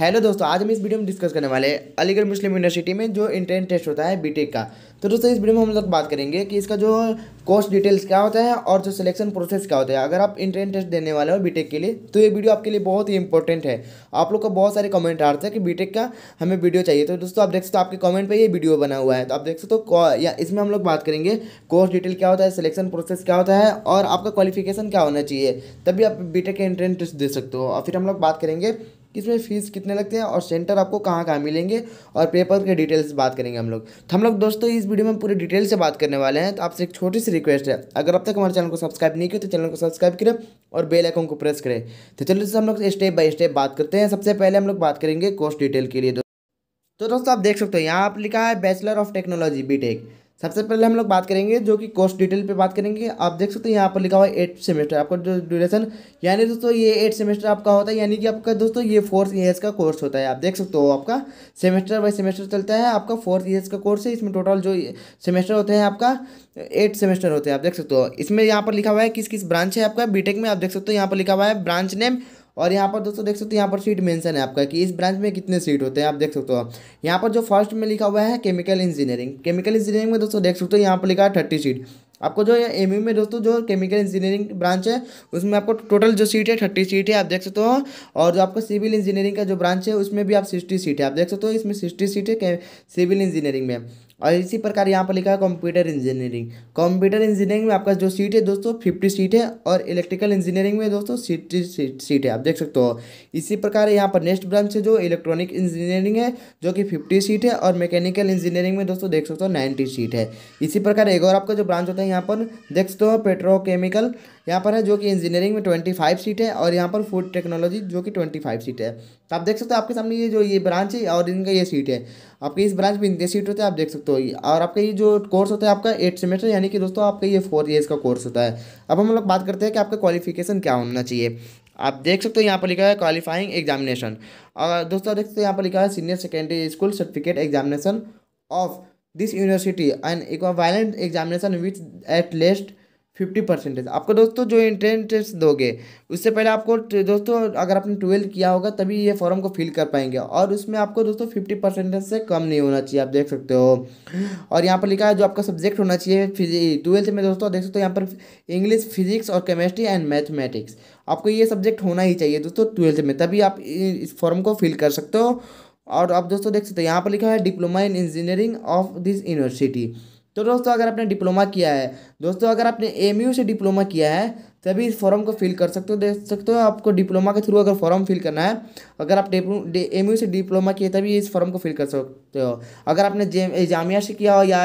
hello दोस्तों आज हम इस वीडियो में डिस्कस करने वाले हैं अलीगढ़ मुस्लिम यूनिवर्सिटी में जो इंटरन टेस्ट होता है बीटेक का तो दोस्तों इस वीडियो में हम लोग बात करेंगे कि इसका जो कोर्स डिटेल्स क्या होता है और जो सिलेक्शन प्रोसेस क्या होता है अगर आप इंटरन टेस्ट देने वाले हो बीटेक के लिए तो ये वीडियो आपके लिए बहुत ही इंपॉर्टेंट है आप लोग का बहुत सारे कमेंट आ रहे थे कि बीटेक का हमें वीडियो चाहिए तो दोस्तों आप देख सकते हो आपके कमेंट पर ये वीडियो बना हुआ है तो आप देख सकते हो या इसमें हम लोग बात करेंगे कोर्स डिटेल क्या होता है सिलेक्शन प्रोसेस क्या होता है और आपका क्वालिफिकेशन क्या होना चाहिए तभी आप बीटेक के इंटरन टेस्ट दे सकते हो और फिर हम लोग बात करेंगे किसमें फीस कितने लगते हैं और सेंटर आपको कहाँ कहाँ मिलेंगे और पेपर के डिटेल से बात करेंगे हम लोग तो हम लोग दोस्तों इस वीडियो में पूरे डिटेल से बात करने वाले हैं तो आपसे एक छोटी सी रिक्वेस्ट है अगर अब तक हमारे चैनल को सब्सक्राइब नहीं किया तो चैनल को सब्सक्राइब करें और बेल आइकन को प्रेस करें तो चलिए दोस्तों हम लोग स्टेप बाय स्टेप बात करते हैं सबसे पहले हम लोग बात करेंगे कोर्स डिटेल के लिए तो दोस्तों आप देख सकते हो यहाँ आप लिखा है बैचलर ऑफ टेक्नोलॉजी बीटेक सबसे पहले हम लोग बात करेंगे जो कि कोर्स डिटेल पे बात करेंगे आप देख सकते हैं यहाँ पर लिखा हुआ है एट सेमेस्टर आपका जो ड्यूरेशन यानी दोस्तों ये एट सेमेस्टर आपका होता है यानी कि आपका दोस्तों ये फोर्थ ईयर्स का कोर्स होता है आप देख सकते हो आपका सेमेस्टर बाई सेमेस्टर चलता है आपका फोर्थ ईयर्स का कोर्स है इसमें टोटल जो सेमेस्टर होते हैं आपका एट सेमेस्टर होते हैं आप देख सकते हो इसमें यहाँ पर लिखा हुआ है किस किस ब्रांच है आपका बीटेक में आप देख सकते हो यहाँ पर लिखा हुआ है ब्रांच नेम और यहाँ पर दोस्तों देख सकते हो यहाँ पर सीट मेंशन है आपका कि इस ब्रांच में कितने सीट होते हैं आप देख सकते हो यहाँ पर जो फर्स्ट में लिखा हुआ है केमिकल इंजीनियरिंग केमिकल इंजीनियरिंग में दोस्तों देख सकते हो यहाँ पर लिखा है थर्टी सीट आपको जो एम में दोस्तों जो केमिकल इंजीनियरिंग ब्रांच है उसमें आपको टोटल जो सीट है थर्टी सीट है आप देख सकते हो और जो आपका सिविल इंजीनियरिंग का जो ब्रांच है उसमें भी आप सिक्सटी सीट है आप देख सकते हो इसमें सिक्सटी सीट है सिविल इंजीनियरिंग में और इसी प्रकार यहाँ पर लिखा है कंप्यूटर इंजीनियरिंग कंप्यूटर इंजीनियरिंग में आपका जो सीट है दोस्तों फिफ्टी सीट है और इलेक्ट्रिकल इंजीनियरिंग में दोस्तों सिक्सटी सीट, सीट है आप देख सकते हो इसी प्रकार यहाँ पर नेक्स्ट ब्रांच है जो इलेक्ट्रॉनिक इंजीनियरिंग है जो कि फिफ्टी सीट है और मैकेनिकल इंजीनियरिंग में दोस्तों देख सकते हो नाइन्टी सीट है इसी प्रकार एक और आपका जो ब्रांच होता है यहाँ पर देख सकते हो पेट्रोकेमिकल यहाँ पर है जो कि इंजीनियरिंग में ट्वेंटी फाइव सीट है और यहाँ पर फूड टेक्नोलॉजी जो कि ट्वेंटी फाइव सीट है तो आप देख सकते हो आपके सामने ये जो ये ब्रांच है और इनका ये सीट है आपके इस ब्रांच में इनके सीट होते हैं आप देख सकते हो और आपका ये जो कोर्स होता है आपका एट सेमेस्टर यानी कि दोस्तों आपका ये फोर ईयर्स का कोर्स होता है अब हम लोग बात करते हैं कि आपका क्वालिफिकेशन क्या होना चाहिए आप देख सकते हो यहाँ पर लिखा है क्वालिफाइंग एग्जामिनेशन और दोस्तों देख सकते हो यहाँ पर लिखा है senior secondary school certificate examination of this university and violent examination which at least fifty percentage आपको दोस्तों जो इंट्रेंस टेस्ट दोगे उससे पहले आपको दोस्तों अगर आपने ट्वेल्थ किया होगा तभी ये फॉर्म को फिल कर पाएंगे और उसमें आपको दोस्तों फिफ्टी परसेंटेज से कम नहीं होना चाहिए आप देख सकते हो और यहाँ पर लिखा है जो आपका सब्जेक्ट होना चाहिए ट्वेल्थ में दोस्तों देख सकते हो यहाँ पर इंग्लिश फिजिक्स और केमिस्ट्री एंड मैथमेटिक्स आपको ये सब्जेक्ट होना ही चाहिए दोस्तों ट्वेल्थ में तभी आप इस फॉर्म को फिल कर सकते हो और आप दोस्तों देख सकते हो यहाँ पर लिखा है diploma in engineering of this university तो दोस्तों अगर आपने डिप्लोमा किया है दोस्तों अगर आपने एम से डिप्लोमा किया है तभी इस फॉर्म को फिल कर सकते हो देख सकते हो आपको डिप्लोमा के थ्रू अगर फॉर्म फिल करना है अगर आप एम यू से डिप्लोमा किए तभी इस फॉर्म को फिल कर सकते हो अगर आपने जामिया से किया हो या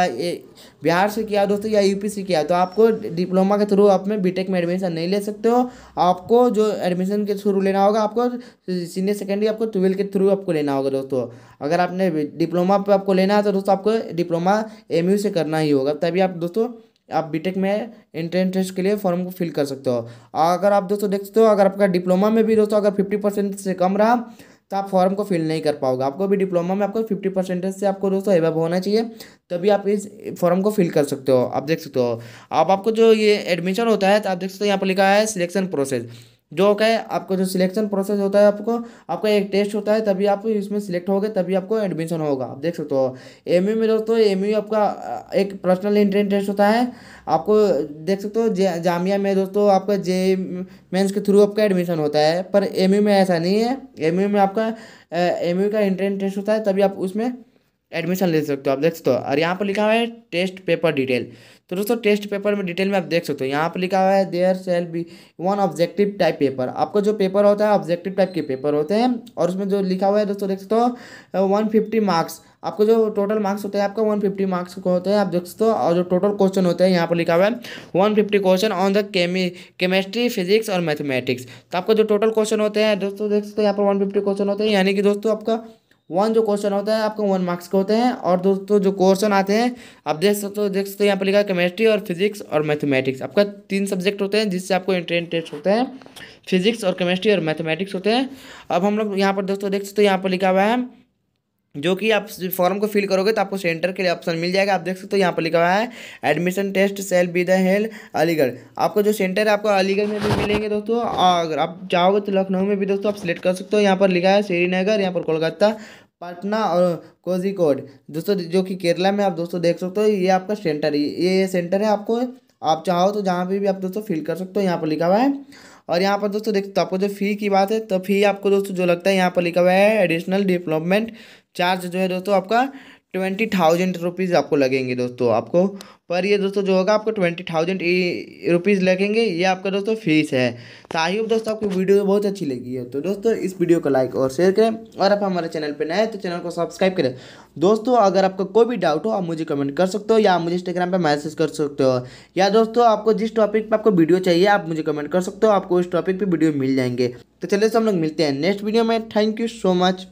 बिहार से किया दोस्तों या यूपी से किया तो आपको डिप्लोमा के थ्रू आप में बीटेक में एडमिशन नहीं ले सकते हो आपको जो एडमिशन के थ्रू लेना होगा आपको सीनियर सेकेंडरी आपको ट्वेल्थ के थ्रू आपको लेना होगा दोस्तों अगर आपने डिप्लोमा पर आपको लेना है तो दोस्तों आपको डिप्लोमा एम से करना ही होगा तभी आप दोस्तों आप बीटेक में इंट्रेंस टेस्ट के लिए फॉर्म को फिल कर सकते हो अगर आप दोस्तों देख सकते हो अगर आपका डिप्लोमा में भी दोस्तों अगर फिफ्टी परसेंट से कम रहा तो आप फॉर्म को फिल नहीं कर पाओगे आपको भी डिप्लोमा में आपको फिफ्टी परसेंटेज से आपको दोस्तों एवेब होना चाहिए तभी आप इस फॉर्म को फिल कर सकते हो आप देख सकते हो आप आपको जो ये एडमिशन होता है तो आप देख सकते हो यहाँ पर लिखा है सिलेक्शन प्रोसेस जो क्या है आपका जो सिलेक्शन प्रोसेस होता है आपको आपका एक टेस्ट होता है तभी आप इसमें सिलेक्ट होगे तभी आपको एडमिशन होगा आप देख सकते हो एम e में दोस्तों एम e आपका एक पर्सनल इंट्रेंस टेस्ट होता है आपको देख सकते हो जामिया में दोस्तों आपका जे मेंस के थ्रू आपका एडमिशन होता है पर एम e में ऐसा नहीं है एम में आपका एम का इंट्रेंस टेस्ट होता है तभी आप उसमें एडमिशन ले सकते हो आप देख सकते हो और यहाँ पर लिखा हुआ है टेस्ट पेपर डिटेल तो दोस्तों टेस्ट पेपर में डिटेल में आप देख सकते हो यहाँ पर लिखा हुआ है there shall be one objective type paper आपका जो पेपर होता है ऑब्जेक्टिव टाइप के पेपर होते हैं और उसमें जो लिखा हुआ है दोस्तों देख सकते हो वन फिफ्टी मार्क्स आपको जो टोटल मार्क्स होता है आपका वन फिफ्टी मार्क्स को होता है आप देख सकते हो और जो टोटल क्वेश्चन होते हैं यहाँ पर लिखा हुआ है one fifty question on the chemi chemistry physics और मैथमेटिक्स तो आपका जो टोटल क्वेश्चन होते हैं दोस्तों देख सकते हो यहाँ पर वन फिफ्टी क्वेश्चन होते हैं यानी कि दोस्तों आपका वन जो क्वेश्चन होता है आपको वन मार्क्स के होते हैं और दोस्तों जो क्वेश्चन आते हैं आप देख सकते हो देख सकते हो यहाँ पर लिखा है केमिस्ट्री और फिजिक्स और मैथमेटिक्स आपका तीन सब्जेक्ट होते हैं जिससे आपको इंटरेंट टेस्ट होते हैं फिजिक्स और केमिस्ट्री और मैथमेटिक्स होते हैं अब हम लोग यहाँ पर दोस्तों देख सकते हो यहाँ पर लिखा हुआ है जो कि आप फॉर्म को फिल करोगे तो आपको सेंटर के लिए ऑप्शन मिल जाएगा आप देख सकते हो यहाँ पर लिखा हुआ है admission test shall be the held Aligarh आपको जो सेंटर है आपको अलीगढ़ में भी मिलेंगे दोस्तों अगर आप चाहोगे तो लखनऊ में भी दोस्तों आप सिलेक्ट कर सकते हो यहाँ पर लिखा है श्रीनगर यहाँ पर कोलकाता पटना और कोझिकोड दोस्तों जो कि केरला में आप दोस्तों देख सकते हो ये आपका सेंटर ये सेंटर है आपको आप चाहो तो जहाँ पर भी आप दोस्तों फिल कर सकते हो यहाँ पर लिखा हुआ है और यहाँ पर दोस्तों देखते तो आपको जो फी की बात है तो फी आपको दोस्तों जो लगता है यहाँ पर लिखा हुआ है एडिशनल डेवलपमेंट चार्ज जो है दोस्तों आपका ट्वेंटी थाउजेंड रुपीज़ आपको लगेंगे दोस्तों आपको पर ये दोस्तों जो होगा आपको ट्वेंटी थाउजेंड रुपीज़ लगेंगे ये आपका दोस्तों फीस है तो आई होप दोस्तों आपको वीडियो बहुत अच्छी लगी है तो दोस्तों इस वीडियो को लाइक और शेयर करें और आप हमारे चैनल पर नए तो चैनल को सब्सक्राइब करें दोस्तों अगर आपका कोई भी डाउट हो आप मुझे कमेंट कर सकते हो या मुझे इंस्टाग्राम पर मैसेज कर सकते हो या दोस्तों आपको जिस टॉपिक पर आपको वीडियो चाहिए आप मुझे कमेंट कर सकते हो आपको उस टॉपिक पर वीडियो मिल जाएंगे तो चलिए दोस्तों हम लोग मिलते हैं नेक्स्ट वीडियो में थैंक यू सो मच